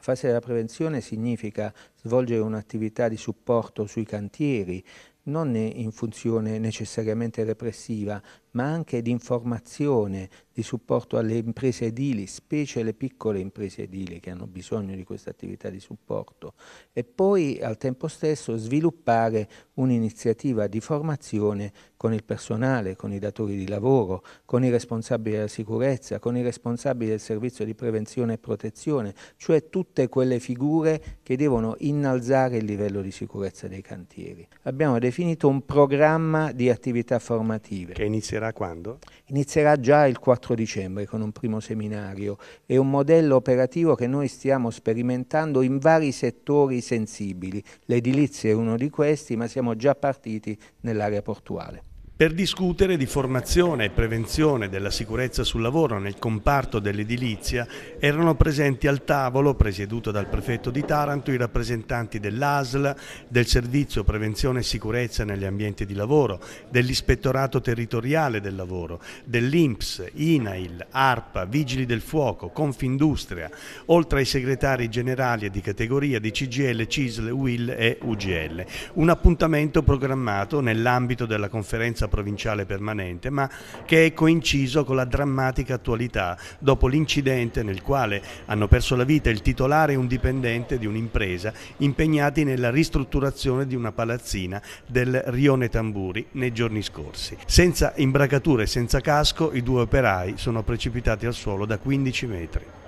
La fase della prevenzione significa svolgere un'attività di supporto sui cantieri, non in funzione necessariamente repressiva, ma anche di informazione, di supporto alle imprese edili, specie le piccole imprese edili che hanno bisogno di questa attività di supporto, e poi al tempo stesso sviluppare un'iniziativa di formazione con il personale, con i datori di lavoro, con i responsabili della sicurezza, con i responsabili del servizio di prevenzione e protezione, cioè tutte quelle figure che devono innalzare il livello di sicurezza dei cantieri. Abbiamo definito un programma di attività formative. Che inizierà quando? Inizierà già il 4 dicembre con un primo seminario. È un modello operativo che noi stiamo sperimentando in vari settori sensibili. L'edilizia è uno di questi, ma siamo già partiti nell'area portuale per discutere di formazione e prevenzione della sicurezza sul lavoro nel comparto dell'edilizia erano presenti al tavolo, presieduto dal prefetto di Taranto, i rappresentanti dell'ASL, del Servizio Prevenzione e Sicurezza negli ambienti di lavoro, dell'Ispettorato Territoriale del Lavoro, dell'INPS, INAIL, ARPA, Vigili del Fuoco, Confindustria, oltre ai segretari generali e di categoria di CGL, CISL, UIL e UGL. Un appuntamento programmato nell'ambito della conferenza provinciale permanente, ma che è coinciso con la drammatica attualità dopo l'incidente nel quale hanno perso la vita il titolare e un dipendente di un'impresa impegnati nella ristrutturazione di una palazzina del Rione Tamburi nei giorni scorsi. Senza imbracature e senza casco i due operai sono precipitati al suolo da 15 metri.